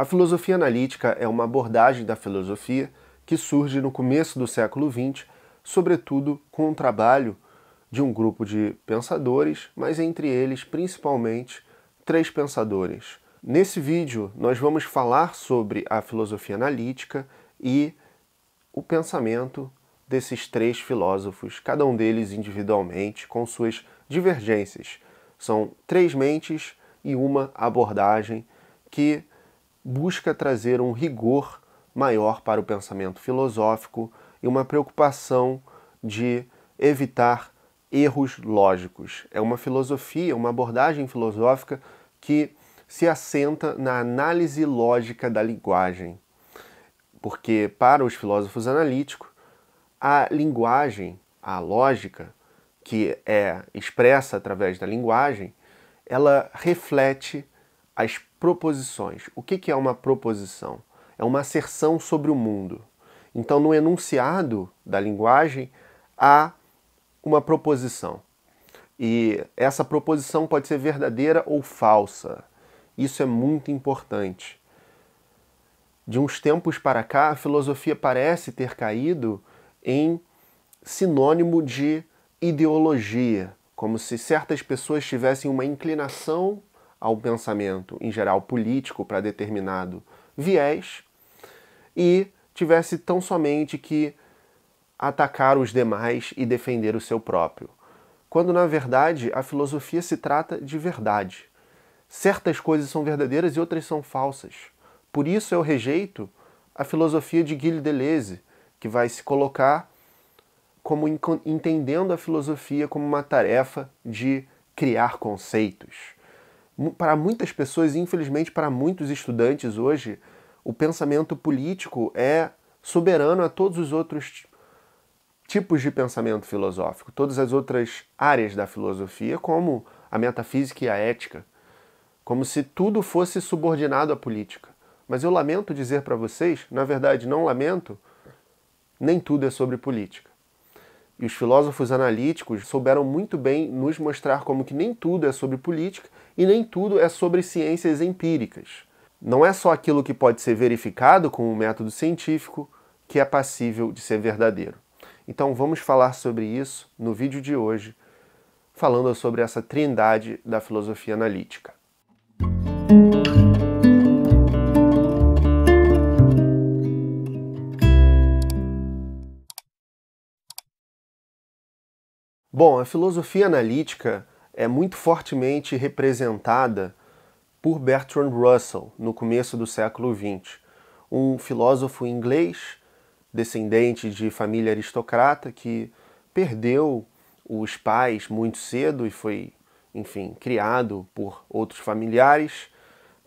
A filosofia analítica é uma abordagem da filosofia que surge no começo do século XX, sobretudo com o trabalho de um grupo de pensadores, mas entre eles principalmente três pensadores. Nesse vídeo, nós vamos falar sobre a filosofia analítica e o pensamento desses três filósofos, cada um deles individualmente, com suas divergências. São três mentes e uma abordagem que busca trazer um rigor maior para o pensamento filosófico e uma preocupação de evitar erros lógicos. É uma filosofia, uma abordagem filosófica que se assenta na análise lógica da linguagem. Porque, para os filósofos analíticos, a linguagem, a lógica, que é expressa através da linguagem, ela reflete as proposições. O que, é uma proposição? É uma asserção sobre o mundo. Então, no enunciado da linguagem, há uma proposição. E essa proposição pode ser verdadeira ou falsa. Isso é muito importante. De uns tempos para cá, a filosofia parece ter caído em sinônimo de ideologia, como se certas pessoas tivessem uma inclinação ao pensamento, em geral político, para determinado viés, e tivesse tão somente que atacar os demais e defender o seu próprio. Quando, na verdade, a filosofia se trata de verdade. Certas coisas são verdadeiras e outras são falsas. Por isso eu rejeito a filosofia de Gilles Deleuze, que vai se colocar como entendendo a filosofia como uma tarefa de criar conceitos para muitas pessoas, infelizmente para muitos estudantes hoje, o pensamento político é soberano a todos os outros tipos de pensamento filosófico, todas as outras áreas da filosofia, como a metafísica e a ética, como se tudo fosse subordinado à política. Mas eu lamento dizer para vocês, na verdade não lamento, nem tudo é sobre política. E os filósofos analíticos souberam muito bem nos mostrar como que nem tudo é sobre política e nem tudo é sobre ciências empíricas. Não é só aquilo que pode ser verificado com o um método científico que é passível de ser verdadeiro. Então vamos falar sobre isso no vídeo de hoje, falando sobre essa trindade da filosofia analítica. Bom, a filosofia analítica é muito fortemente representada por Bertrand Russell no começo do século XX, um filósofo inglês descendente de família aristocrata que perdeu os pais muito cedo e foi, enfim, criado por outros familiares,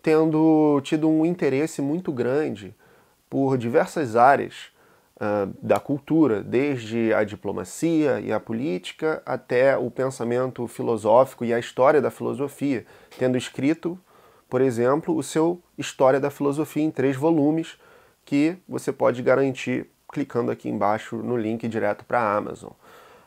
tendo tido um interesse muito grande por diversas áreas da cultura, desde a diplomacia e a política até o pensamento filosófico e a história da filosofia, tendo escrito, por exemplo, o seu História da Filosofia em três volumes, que você pode garantir clicando aqui embaixo no link direto para a Amazon.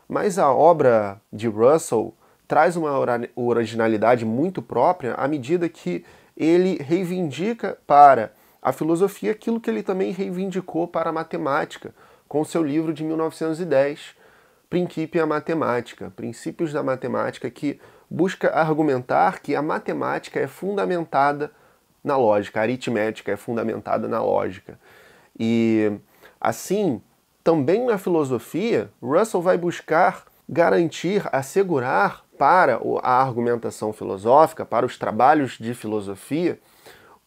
Mas a obra de Russell traz uma originalidade muito própria à medida que ele reivindica para a filosofia é aquilo que ele também reivindicou para a matemática, com seu livro de 1910, Principia Matemática, Princípios da Matemática, que busca argumentar que a matemática é fundamentada na lógica, a aritmética é fundamentada na lógica. E assim, também na filosofia, Russell vai buscar garantir, assegurar para a argumentação filosófica, para os trabalhos de filosofia,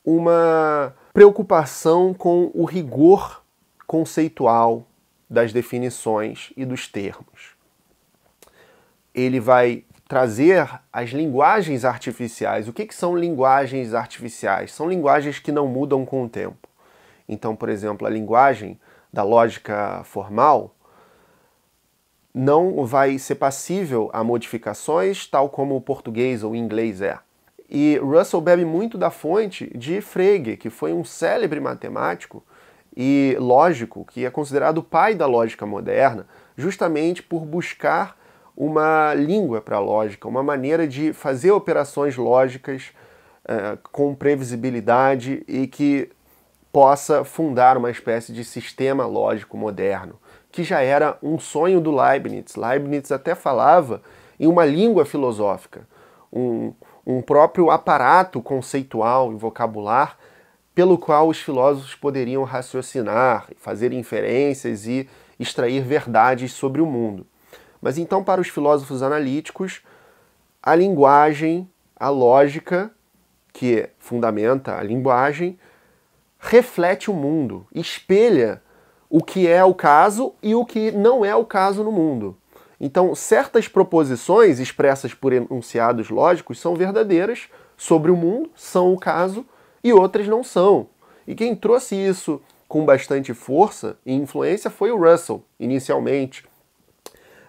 uma preocupação com o rigor conceitual das definições e dos termos. Ele vai trazer as linguagens artificiais. O que, que são linguagens artificiais? São linguagens que não mudam com o tempo. Então, por exemplo, a linguagem da lógica formal não vai ser passível a modificações, tal como o português ou o inglês é. E Russell bebe muito da fonte de Frege, que foi um célebre matemático e lógico, que é considerado o pai da lógica moderna, justamente por buscar uma língua para a lógica, uma maneira de fazer operações lógicas eh, com previsibilidade e que possa fundar uma espécie de sistema lógico moderno, que já era um sonho do Leibniz. Leibniz até falava em uma língua filosófica, um, um próprio aparato conceitual e vocabular pelo qual os filósofos poderiam raciocinar, fazer inferências e extrair verdades sobre o mundo. Mas então, para os filósofos analíticos, a linguagem, a lógica, que fundamenta a linguagem, reflete o mundo, espelha o que é o caso e o que não é o caso no mundo. Então, certas proposições expressas por enunciados lógicos são verdadeiras sobre o mundo, são o caso, e outras não são. E quem trouxe isso com bastante força e influência foi o Russell, inicialmente,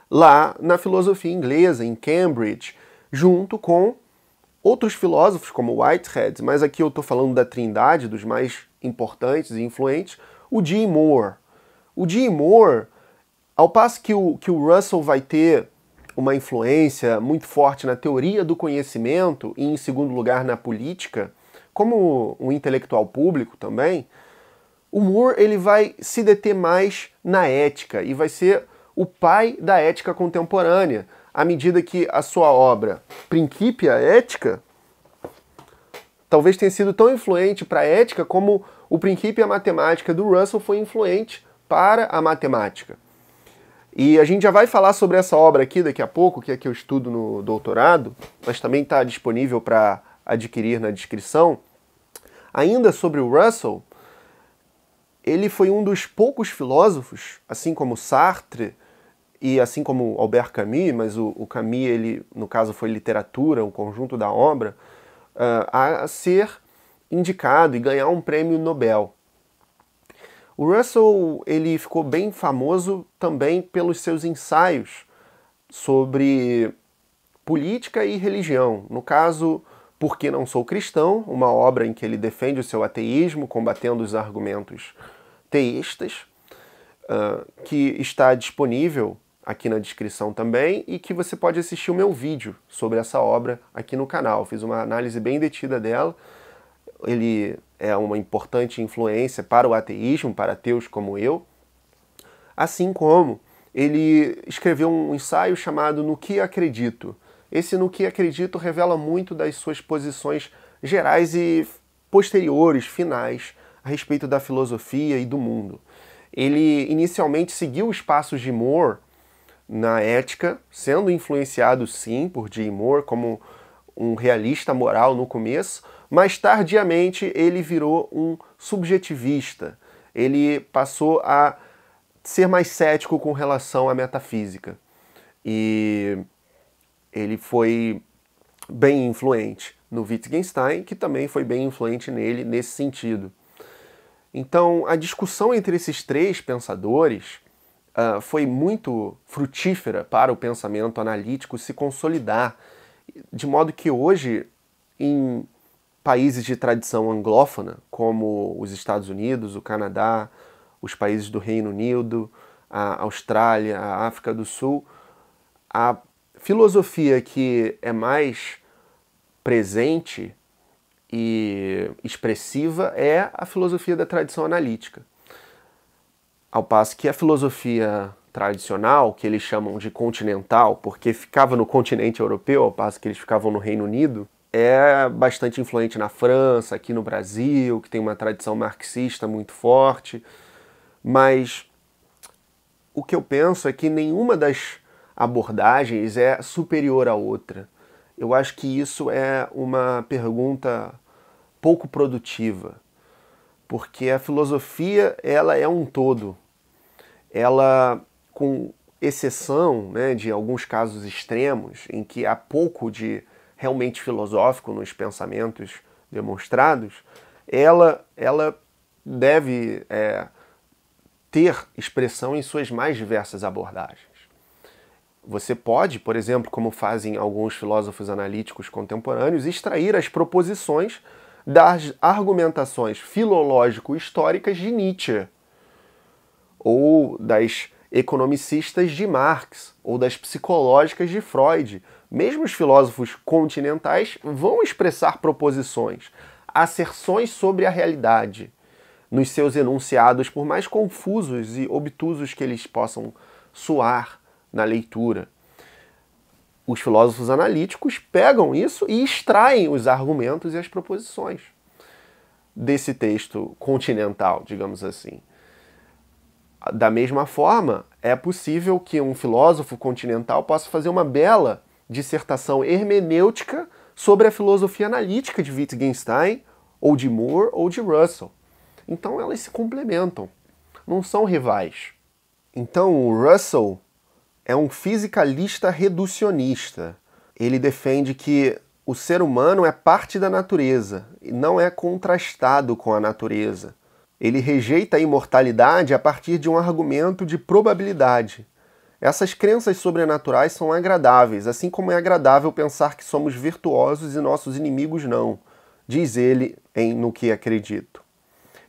lá na filosofia inglesa, em Cambridge, junto com outros filósofos como Whitehead, mas aqui eu estou falando da trindade dos mais importantes e influentes, o G. Moore. O G. Moore ao passo que o, que o Russell vai ter uma influência muito forte na teoria do conhecimento e, em segundo lugar, na política, como um intelectual público também, o Moore ele vai se deter mais na ética e vai ser o pai da ética contemporânea, à medida que a sua obra Principia Ética talvez tenha sido tão influente para a ética como o Principia Matemática do Russell foi influente para a matemática. E a gente já vai falar sobre essa obra aqui daqui a pouco, que é que eu estudo no doutorado, mas também está disponível para adquirir na descrição. Ainda sobre o Russell, ele foi um dos poucos filósofos, assim como Sartre e assim como Albert Camus, mas o, o Camus, ele, no caso, foi literatura, o conjunto da obra, uh, a ser indicado e ganhar um prêmio Nobel. O Russell ele ficou bem famoso também pelos seus ensaios sobre política e religião. No caso, Porque Não Sou Cristão, uma obra em que ele defende o seu ateísmo, combatendo os argumentos teístas, uh, que está disponível aqui na descrição também e que você pode assistir o meu vídeo sobre essa obra aqui no canal. fiz uma análise bem detida dela. Ele é uma importante influência para o ateísmo, para ateus como eu, assim como ele escreveu um ensaio chamado No que Acredito. Esse No que Acredito revela muito das suas posições gerais e posteriores, finais, a respeito da filosofia e do mundo. Ele inicialmente seguiu os passos de Moore na ética, sendo influenciado sim por Jay Moore como um realista moral no começo, mas tardiamente ele virou um subjetivista. Ele passou a ser mais cético com relação à metafísica. E ele foi bem influente no Wittgenstein, que também foi bem influente nele nesse sentido. Então, a discussão entre esses três pensadores uh, foi muito frutífera para o pensamento analítico se consolidar de modo que hoje, em países de tradição anglófona, como os Estados Unidos, o Canadá, os países do Reino Unido, a Austrália, a África do Sul, a filosofia que é mais presente e expressiva é a filosofia da tradição analítica. Ao passo que a filosofia tradicional, que eles chamam de continental, porque ficava no continente europeu, ao passo que eles ficavam no Reino Unido, é bastante influente na França, aqui no Brasil, que tem uma tradição marxista muito forte, mas o que eu penso é que nenhuma das abordagens é superior à outra. Eu acho que isso é uma pergunta pouco produtiva, porque a filosofia ela é um todo. Ela com exceção né, de alguns casos extremos, em que há pouco de realmente filosófico nos pensamentos demonstrados, ela, ela deve é, ter expressão em suas mais diversas abordagens. Você pode, por exemplo, como fazem alguns filósofos analíticos contemporâneos, extrair as proposições das argumentações filológico-históricas de Nietzsche ou das economicistas de Marx ou das psicológicas de Freud. Mesmo os filósofos continentais vão expressar proposições, asserções sobre a realidade nos seus enunciados, por mais confusos e obtusos que eles possam soar na leitura. Os filósofos analíticos pegam isso e extraem os argumentos e as proposições desse texto continental, digamos assim. Da mesma forma, é possível que um filósofo continental possa fazer uma bela dissertação hermenêutica sobre a filosofia analítica de Wittgenstein, ou de Moore, ou de Russell. Então elas se complementam, não são rivais. Então o Russell é um fisicalista reducionista. Ele defende que o ser humano é parte da natureza e não é contrastado com a natureza. Ele rejeita a imortalidade a partir de um argumento de probabilidade. Essas crenças sobrenaturais são agradáveis, assim como é agradável pensar que somos virtuosos e nossos inimigos não, diz ele em No que acredito.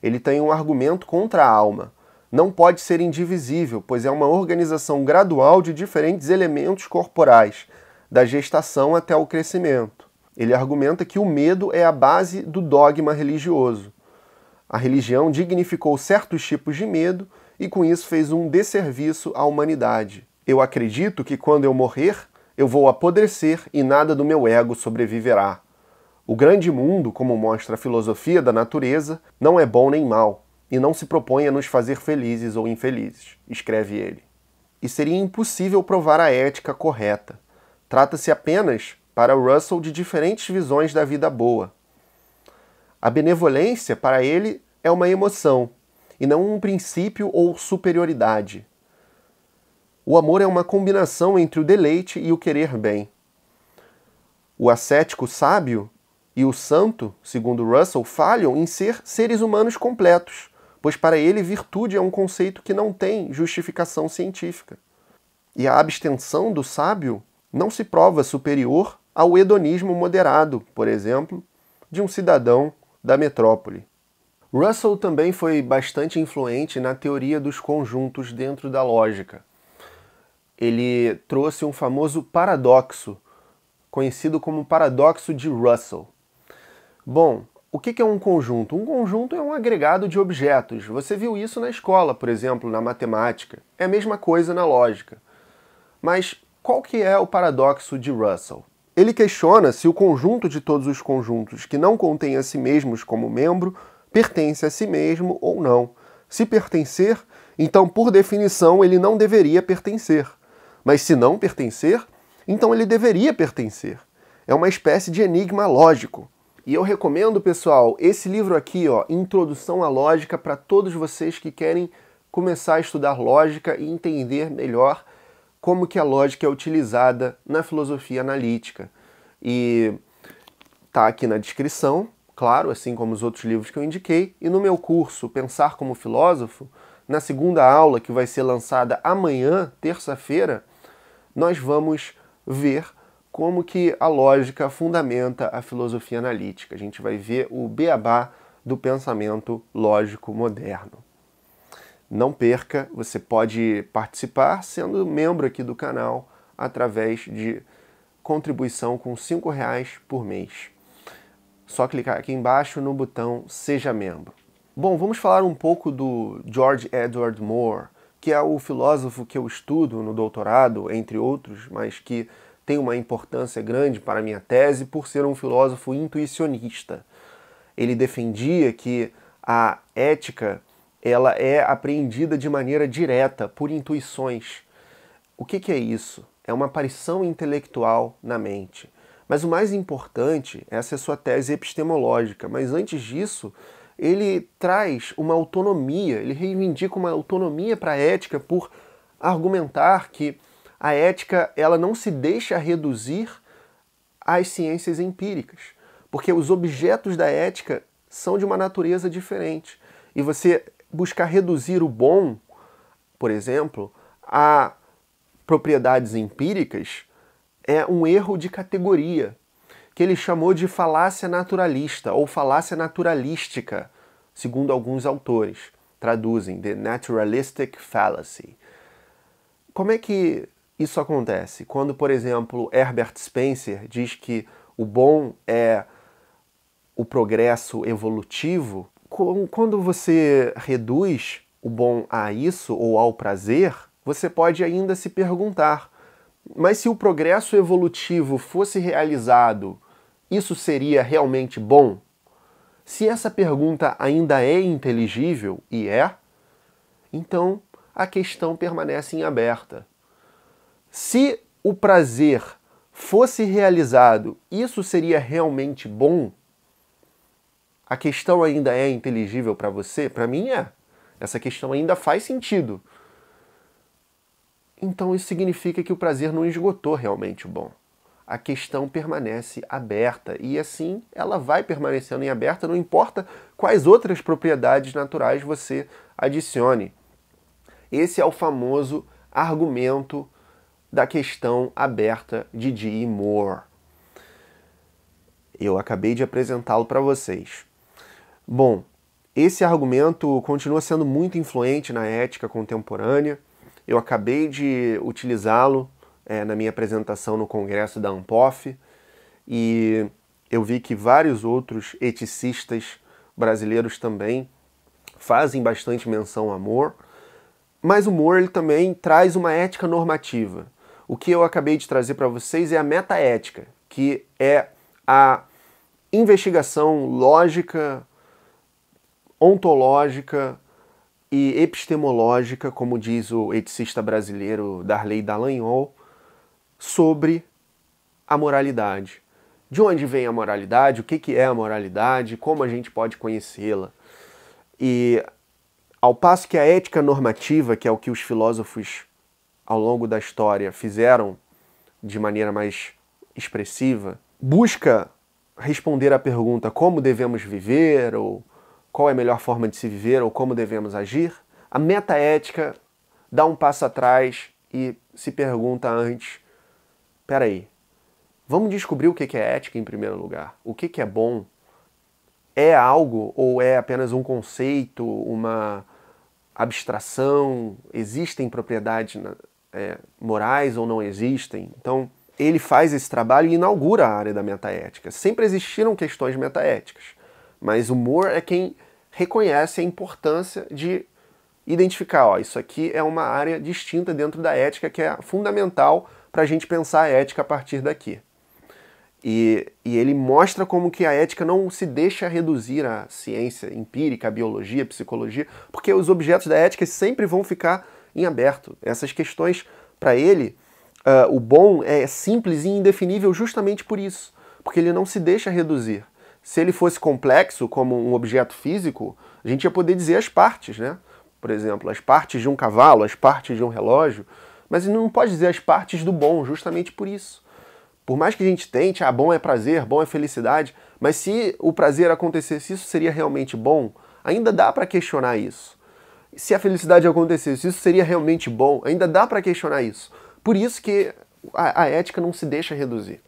Ele tem um argumento contra a alma. Não pode ser indivisível, pois é uma organização gradual de diferentes elementos corporais, da gestação até o crescimento. Ele argumenta que o medo é a base do dogma religioso. A religião dignificou certos tipos de medo e com isso fez um desserviço à humanidade. Eu acredito que quando eu morrer, eu vou apodrecer e nada do meu ego sobreviverá. O grande mundo, como mostra a filosofia da natureza, não é bom nem mal, e não se propõe a nos fazer felizes ou infelizes, escreve ele. E seria impossível provar a ética correta. Trata-se apenas, para Russell, de diferentes visões da vida boa, a benevolência, para ele, é uma emoção e não um princípio ou superioridade. O amor é uma combinação entre o deleite e o querer bem. O ascético sábio e o santo, segundo Russell, falham em ser seres humanos completos, pois para ele virtude é um conceito que não tem justificação científica. E a abstenção do sábio não se prova superior ao hedonismo moderado, por exemplo, de um cidadão da metrópole. Russell também foi bastante influente na teoria dos conjuntos dentro da lógica. Ele trouxe um famoso paradoxo, conhecido como paradoxo de Russell. Bom, o que é um conjunto? Um conjunto é um agregado de objetos. Você viu isso na escola, por exemplo, na matemática. É a mesma coisa na lógica. Mas qual que é o paradoxo de Russell? Ele questiona se o conjunto de todos os conjuntos que não contém a si mesmos como membro pertence a si mesmo ou não. Se pertencer, então, por definição, ele não deveria pertencer. Mas se não pertencer, então ele deveria pertencer. É uma espécie de enigma lógico. E eu recomendo, pessoal, esse livro aqui, ó, Introdução à Lógica, para todos vocês que querem começar a estudar lógica e entender melhor como que a lógica é utilizada na filosofia analítica. E está aqui na descrição, claro, assim como os outros livros que eu indiquei, e no meu curso Pensar como Filósofo, na segunda aula que vai ser lançada amanhã, terça-feira, nós vamos ver como que a lógica fundamenta a filosofia analítica. A gente vai ver o beabá do pensamento lógico moderno. Não perca, você pode participar sendo membro aqui do canal através de contribuição com R$ reais por mês. Só clicar aqui embaixo no botão Seja Membro. Bom, vamos falar um pouco do George Edward Moore, que é o filósofo que eu estudo no doutorado, entre outros, mas que tem uma importância grande para a minha tese por ser um filósofo intuicionista. Ele defendia que a ética ela é apreendida de maneira direta, por intuições. O que, que é isso? É uma aparição intelectual na mente. Mas o mais importante, essa é sua tese epistemológica, mas antes disso, ele traz uma autonomia, ele reivindica uma autonomia para a ética por argumentar que a ética ela não se deixa reduzir às ciências empíricas, porque os objetos da ética são de uma natureza diferente. E você buscar reduzir o bom, por exemplo, a propriedades empíricas, é um erro de categoria, que ele chamou de falácia naturalista ou falácia naturalística, segundo alguns autores traduzem, The Naturalistic Fallacy. Como é que isso acontece? Quando, por exemplo, Herbert Spencer diz que o bom é o progresso evolutivo, quando você reduz o bom a isso ou ao prazer, você pode ainda se perguntar: mas se o progresso evolutivo fosse realizado, isso seria realmente bom? Se essa pergunta ainda é inteligível, e é, então a questão permanece em aberta. Se o prazer fosse realizado, isso seria realmente bom? a questão ainda é inteligível para você? Para mim é. Essa questão ainda faz sentido. Então isso significa que o prazer não esgotou realmente o bom. A questão permanece aberta e assim ela vai permanecendo em aberta, não importa quais outras propriedades naturais você adicione. Esse é o famoso argumento da questão aberta de D. Moore. Eu acabei de apresentá-lo para vocês. Bom, esse argumento continua sendo muito influente na ética contemporânea. Eu acabei de utilizá-lo é, na minha apresentação no congresso da ANPOF e eu vi que vários outros eticistas brasileiros também fazem bastante menção ao amor, mas o Moore ele também traz uma ética normativa. O que eu acabei de trazer para vocês é a metaética, que é a investigação lógica, ontológica e epistemológica, como diz o eticista brasileiro Darley Dallagnol, sobre a moralidade. De onde vem a moralidade? O que é a moralidade? Como a gente pode conhecê-la? E ao passo que a ética normativa, que é o que os filósofos ao longo da história fizeram de maneira mais expressiva, busca responder à pergunta como devemos viver ou qual é a melhor forma de se viver ou como devemos agir, a metaética dá um passo atrás e se pergunta antes: peraí, vamos descobrir o que é ética em primeiro lugar? O que é bom? É algo ou é apenas um conceito, uma abstração? Existem propriedades é, morais ou não existem? Então, ele faz esse trabalho e inaugura a área da metaética. Sempre existiram questões metaéticas, mas o Moore é quem reconhece a importância de identificar, ó, isso aqui é uma área distinta dentro da ética que é fundamental para a gente pensar a ética a partir daqui. E, e, ele mostra como que a ética não se deixa reduzir à ciência empírica, à biologia, à psicologia, porque os objetos da ética sempre vão ficar em aberto. Essas questões, para ele, uh, o bom é simples e indefinível justamente por isso, porque ele não se deixa reduzir se ele fosse complexo, como um objeto físico, a gente ia poder dizer as partes, né? Por exemplo, as partes de um cavalo, as partes de um relógio, mas não pode dizer as partes do bom, justamente por isso. Por mais que a gente tente, ah, bom é prazer, bom é felicidade, mas se o prazer acontecesse, isso seria realmente bom? Ainda dá para questionar isso. Se a felicidade acontecesse, isso seria realmente bom? Ainda dá para questionar isso. Por isso que a, a ética não se deixa reduzir.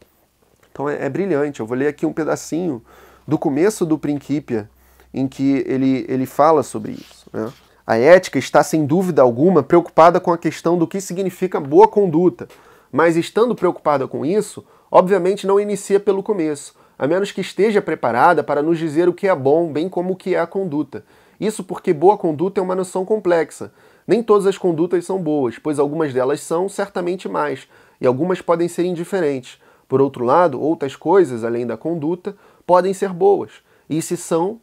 Então é, é brilhante. Eu vou ler aqui um pedacinho do começo do Principia, em que ele, ele fala sobre isso. Né? A ética está, sem dúvida alguma, preocupada com a questão do que significa boa conduta, mas estando preocupada com isso, obviamente não inicia pelo começo, a menos que esteja preparada para nos dizer o que é bom, bem como o que é a conduta. Isso porque boa conduta é uma noção complexa. Nem todas as condutas são boas, pois algumas delas são, certamente mais, e algumas podem ser indiferentes. Por outro lado, outras coisas, além da conduta, podem ser boas, e se são,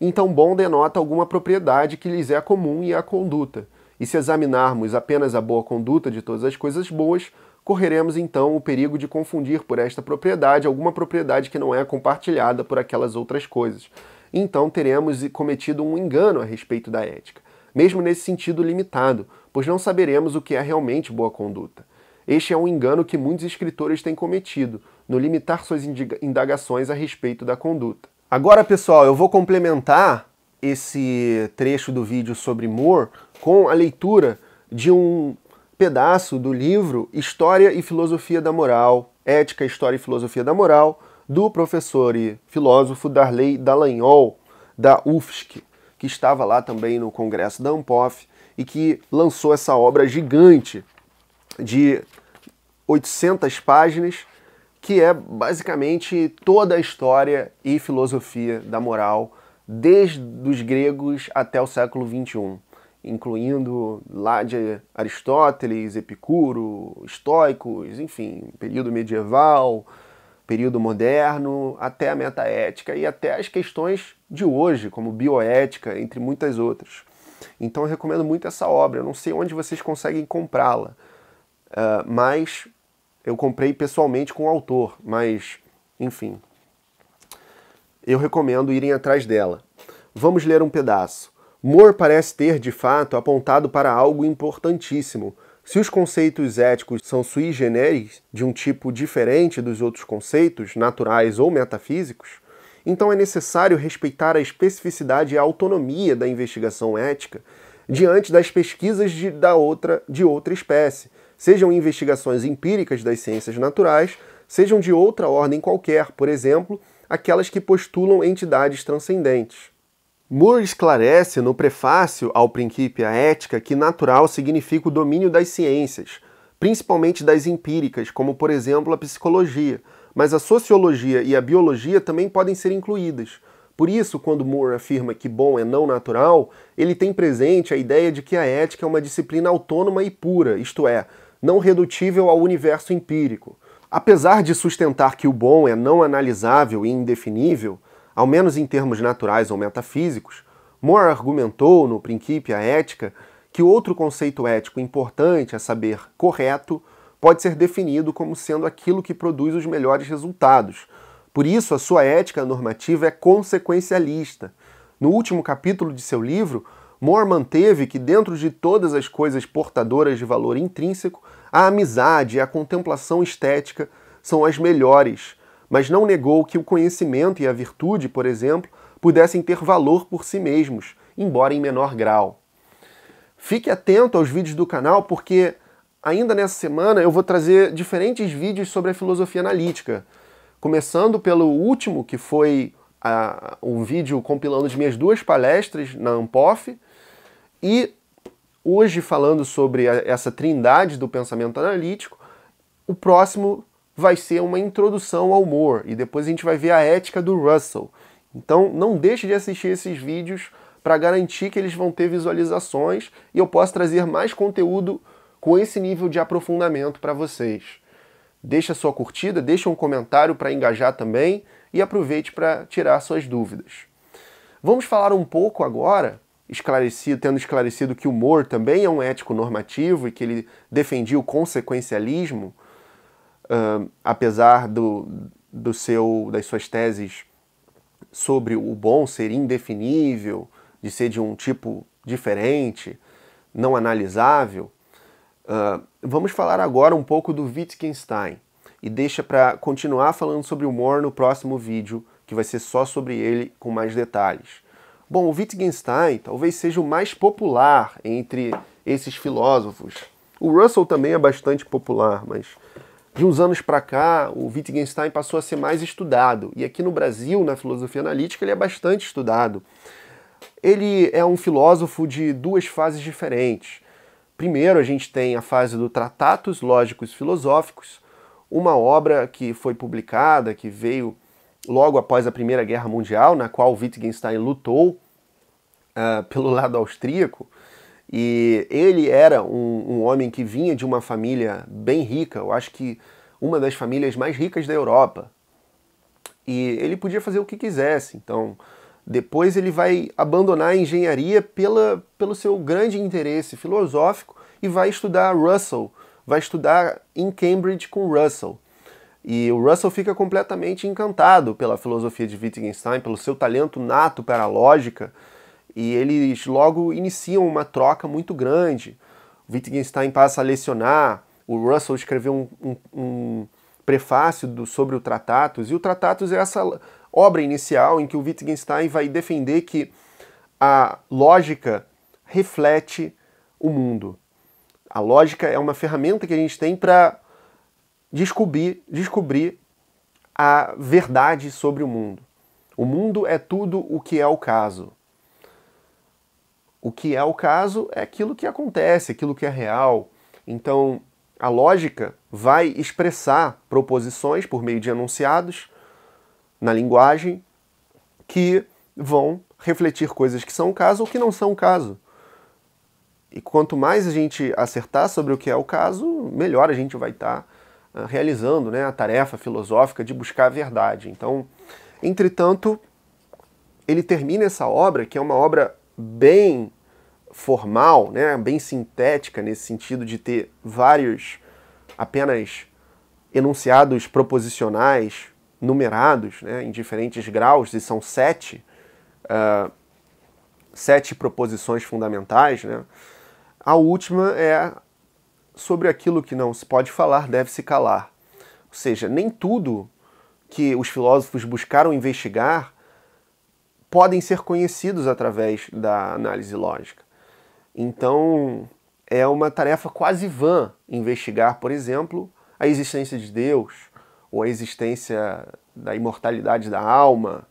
então bom denota alguma propriedade que lhes é comum e a conduta. E se examinarmos apenas a boa conduta de todas as coisas boas, correremos então o perigo de confundir por esta propriedade alguma propriedade que não é compartilhada por aquelas outras coisas. Então teremos cometido um engano a respeito da ética, mesmo nesse sentido limitado, pois não saberemos o que é realmente boa conduta. Este é um engano que muitos escritores têm cometido, no limitar suas indagações a respeito da conduta. Agora, pessoal, eu vou complementar esse trecho do vídeo sobre Moore com a leitura de um pedaço do livro História e Filosofia da Moral, Ética, História e Filosofia da Moral, do professor e filósofo Darley Dallagnol, da UFSC, que estava lá também no congresso da ANPOF e que lançou essa obra gigante de 800 páginas, que é basicamente toda a história e filosofia da moral, desde os gregos até o século XXI, incluindo lá de Aristóteles, Epicuro, estoicos, enfim, período medieval, período moderno, até a metaética e até as questões de hoje, como bioética, entre muitas outras. Então eu recomendo muito essa obra, eu não sei onde vocês conseguem comprá-la ah, mas eu comprei pessoalmente com o autor, mas enfim. Eu recomendo irem atrás dela. Vamos ler um pedaço. Moore parece ter, de fato, apontado para algo importantíssimo. Se os conceitos éticos são sui generis, de um tipo diferente dos outros conceitos, naturais ou metafísicos, então é necessário respeitar a especificidade e a autonomia da investigação ética diante das pesquisas de, da outra, de outra espécie, sejam investigações empíricas das ciências naturais, sejam de outra ordem qualquer, por exemplo, aquelas que postulam entidades transcendentes. Moore esclarece no prefácio ao a Ética que natural significa o domínio das ciências, principalmente das empíricas, como por exemplo a psicologia, mas a sociologia e a biologia também podem ser incluídas. Por isso, quando Moore afirma que bom é não natural, ele tem presente a ideia de que a ética é uma disciplina autônoma e pura, isto é, não redutível ao universo empírico. Apesar de sustentar que o bom é não analisável e indefinível, ao menos em termos naturais ou metafísicos, Moore argumentou no Princípio Principia Ética que outro conceito ético importante a saber correto pode ser definido como sendo aquilo que produz os melhores resultados. Por isso, a sua ética normativa é consequencialista. No último capítulo de seu livro, Moore manteve que, dentro de todas as coisas portadoras de valor intrínseco, a amizade e a contemplação estética são as melhores, mas não negou que o conhecimento e a virtude, por exemplo, pudessem ter valor por si mesmos, embora em menor grau. Fique atento aos vídeos do canal, porque ainda nessa semana eu vou trazer diferentes vídeos sobre a filosofia analítica, começando pelo último, que foi uh, um vídeo compilando as minhas duas palestras na AMPOF, e hoje, falando sobre a, essa trindade do pensamento analítico, o próximo vai ser uma introdução ao humor e depois a gente vai ver a ética do Russell. Então, não deixe de assistir esses vídeos para garantir que eles vão ter visualizações e eu posso trazer mais conteúdo com esse nível de aprofundamento para vocês. Deixa sua curtida, deixa um comentário para engajar também e aproveite para tirar suas dúvidas. Vamos falar um pouco agora esclarecido, tendo esclarecido que o Moore também é um ético normativo e que ele defendia o consequencialismo, uh, apesar do, do seu, das suas teses sobre o bom ser indefinível, de ser de um tipo diferente, não analisável. Uh, vamos falar agora um pouco do Wittgenstein e deixa para continuar falando sobre o Moore no próximo vídeo, que vai ser só sobre ele com mais detalhes. Bom, o Wittgenstein talvez seja o mais popular entre esses filósofos. O Russell também é bastante popular, mas de uns anos para cá o Wittgenstein passou a ser mais estudado. E aqui no Brasil, na filosofia analítica, ele é bastante estudado. Ele é um filósofo de duas fases diferentes. Primeiro, a gente tem a fase do Tratatos Lógicos Filosóficos, uma obra que foi publicada, que veio logo após a Primeira Guerra Mundial, na qual Wittgenstein lutou uh, pelo lado austríaco. E ele era um, um, homem que vinha de uma família bem rica, eu acho que uma das famílias mais ricas da Europa. E ele podia fazer o que quisesse, então depois ele vai abandonar a engenharia pela, pelo seu grande interesse filosófico e vai estudar Russell, vai estudar em Cambridge com Russell. E o Russell fica completamente encantado pela filosofia de Wittgenstein, pelo seu talento nato para a lógica, e eles logo iniciam uma troca muito grande. Wittgenstein passa a lecionar, o Russell escreveu um, um, um prefácio do, sobre o Tratatus, e o Tratatus é essa obra inicial em que o Wittgenstein vai defender que a lógica reflete o mundo. A lógica é uma ferramenta que a gente tem para descobrir, descobrir a verdade sobre o mundo. O mundo é tudo o que é o caso. O que é o caso é aquilo que acontece, aquilo que é real. Então, a lógica vai expressar proposições por meio de enunciados na linguagem que vão refletir coisas que são o caso ou que não são o caso. E quanto mais a gente acertar sobre o que é o caso, melhor a gente vai estar eh, realizando né, a tarefa filosófica de buscar a verdade. Então, entretanto, ele termina essa obra, que é uma obra bem formal, né, bem sintética, nesse sentido de ter vários apenas enunciados proposicionais numerados né, em diferentes graus, e são sete, uh, sete proposições fundamentais. Né. A última é sobre aquilo que não se pode falar deve-se calar. Ou seja, nem tudo que os filósofos buscaram investigar podem ser conhecidos através da análise lógica. Então, é uma tarefa quase vã investigar, por exemplo, a existência de Deus, ou a existência da imortalidade da alma,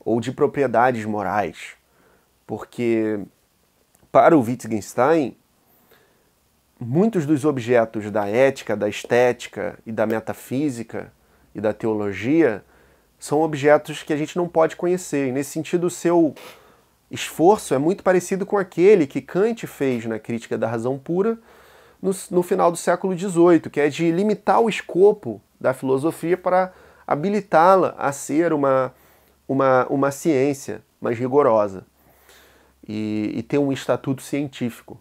ou de propriedades morais. Porque, para o Wittgenstein, muitos dos objetos da ética, da estética e da metafísica e da teologia são objetos que a gente não pode conhecer. E nesse sentido, o seu esforço é muito parecido com aquele que Kant fez na Crítica da Razão Pura no, no final do século XVIII, que é de limitar o escopo da filosofia para habilitá-la a ser uma, uma, uma ciência mais rigorosa e, e ter um estatuto científico.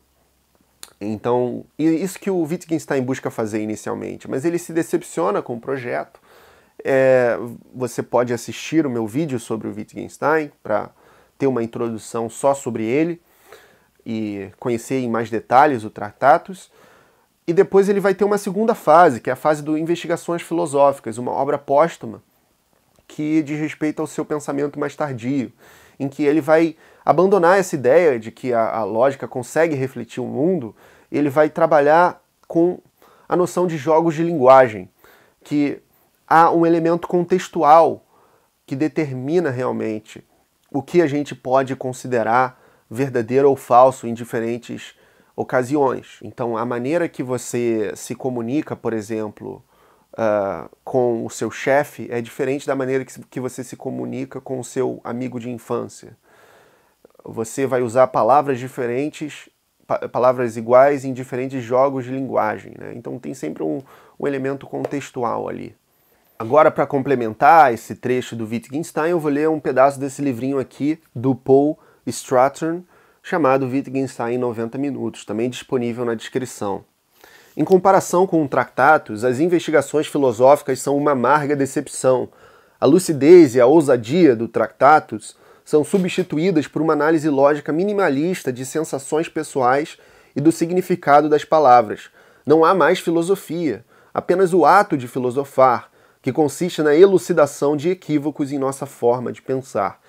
Então, isso que o Wittgenstein busca fazer inicialmente, mas ele se decepciona com o projeto. É, você pode assistir o meu vídeo sobre o Wittgenstein para ter uma introdução só sobre ele e conhecer em mais detalhes o Tratatus. E depois ele vai ter uma segunda fase, que é a fase do Investigações Filosóficas, uma obra póstuma que diz respeito ao seu pensamento mais tardio em que ele vai abandonar essa ideia de que a, a lógica consegue refletir o mundo, ele vai trabalhar com a noção de jogos de linguagem, que há um elemento contextual que determina realmente o que a gente pode considerar verdadeiro ou falso em diferentes ocasiões. Então, a maneira que você se comunica, por exemplo, uh, com o seu chefe é diferente da maneira que, que você se comunica com o seu amigo de infância. Você vai usar palavras diferentes, pa palavras iguais em diferentes jogos de linguagem. Né? Então tem sempre um, um elemento contextual ali. Agora, para complementar esse trecho do Wittgenstein, eu vou ler um pedaço desse livrinho aqui do Paul Stratton, chamado Wittgenstein em 90 Minutos, também disponível na descrição. Em comparação com o Tractatus, as investigações filosóficas são uma amarga decepção. A lucidez e a ousadia do Tractatus são substituídas por uma análise lógica minimalista de sensações pessoais e do significado das palavras. Não há mais filosofia, apenas o ato de filosofar, que consiste na elucidação de equívocos em nossa forma de pensar.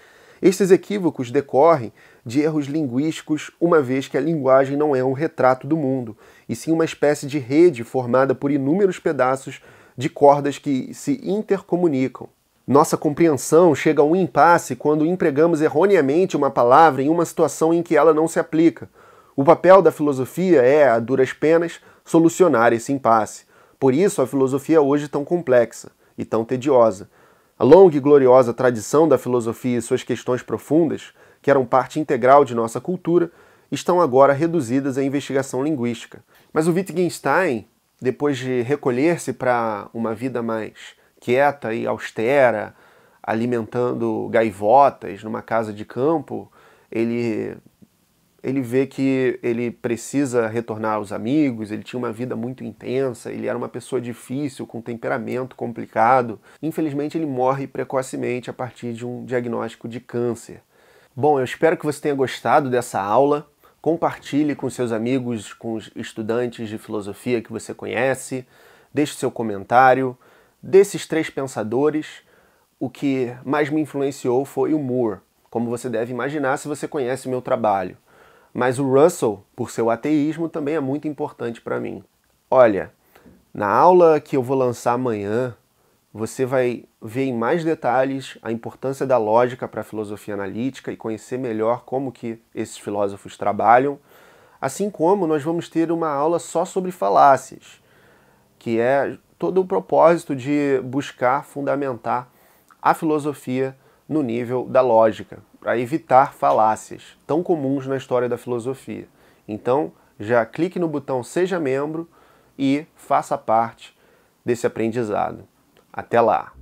Estes equívocos decorrem de erros linguísticos, uma vez que a linguagem não é um retrato do mundo, e sim uma espécie de rede formada por inúmeros pedaços de cordas que se intercomunicam. Nossa compreensão chega a um impasse quando empregamos erroneamente uma palavra em uma situação em que ela não se aplica. O papel da filosofia é, a duras penas, solucionar esse impasse. Por isso a filosofia hoje é tão complexa e tão tediosa. A longa e gloriosa tradição da filosofia e suas questões profundas que eram parte integral de nossa cultura, estão agora reduzidas à investigação linguística. Mas o Wittgenstein, depois de recolher-se para uma vida mais quieta e austera, alimentando gaivotas numa casa de campo, ele ele vê que ele precisa retornar aos amigos, ele tinha uma vida muito intensa, ele era uma pessoa difícil, com temperamento complicado. Infelizmente, ele morre precocemente a partir de um diagnóstico de câncer. Bom, eu espero que você tenha gostado dessa aula. Compartilhe com seus amigos, com os estudantes de filosofia que você conhece. Deixe seu comentário. Desses três pensadores, o que mais me influenciou foi o Moore, como você deve imaginar se você conhece meu trabalho. Mas o Russell, por seu ateísmo, também é muito importante para mim. Olha, na aula que eu vou lançar amanhã você vai ver em mais detalhes a importância da lógica para a filosofia analítica e conhecer melhor como que esses filósofos trabalham, assim como nós vamos ter uma aula só sobre falácias, que é todo o propósito de buscar fundamentar a filosofia no nível da lógica, para evitar falácias tão comuns na história da filosofia. Então, já clique no botão seja membro e faça parte desse aprendizado. Até lá!